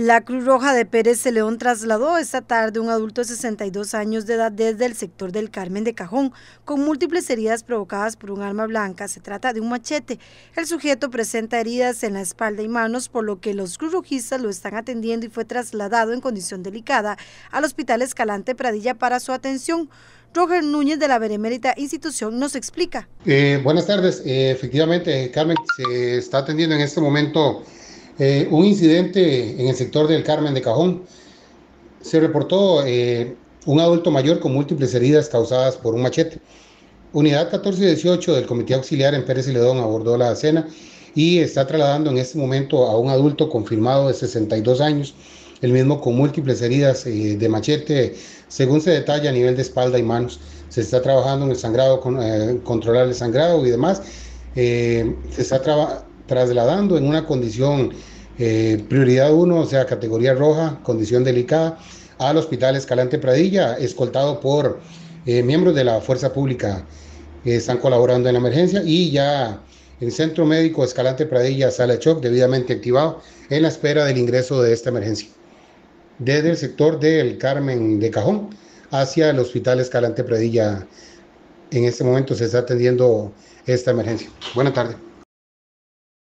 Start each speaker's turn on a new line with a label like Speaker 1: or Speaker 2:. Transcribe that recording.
Speaker 1: La Cruz Roja de Pérez de León trasladó esta tarde un adulto de 62 años de edad desde el sector del Carmen de Cajón, con múltiples heridas provocadas por un arma blanca. Se trata de un machete. El sujeto presenta heridas en la espalda y manos, por lo que los cruzrojistas lo están atendiendo y fue trasladado en condición delicada al Hospital Escalante Pradilla para su atención. Roger Núñez de la Benemérita Institución nos explica.
Speaker 2: Eh, buenas tardes. Eh, efectivamente, Carmen se está atendiendo en este momento eh, un incidente en el sector del Carmen de Cajón. Se reportó eh, un adulto mayor con múltiples heridas causadas por un machete. Unidad 1418 del Comité Auxiliar en Pérez y Ledón abordó la escena y está trasladando en este momento a un adulto confirmado de 62 años, el mismo con múltiples heridas eh, de machete, según se detalla a nivel de espalda y manos. Se está trabajando en el sangrado, con, controlar el sangrado y demás. se está trabajando trasladando en una condición eh, prioridad 1, o sea, categoría roja, condición delicada, al hospital Escalante Pradilla, escoltado por eh, miembros de la Fuerza Pública que están colaborando en la emergencia y ya el Centro Médico Escalante Pradilla, Sala Choc, debidamente activado en la espera del ingreso de esta emergencia. Desde el sector del Carmen de Cajón hacia el Hospital Escalante Pradilla, en este momento se está atendiendo esta emergencia. Buenas tardes.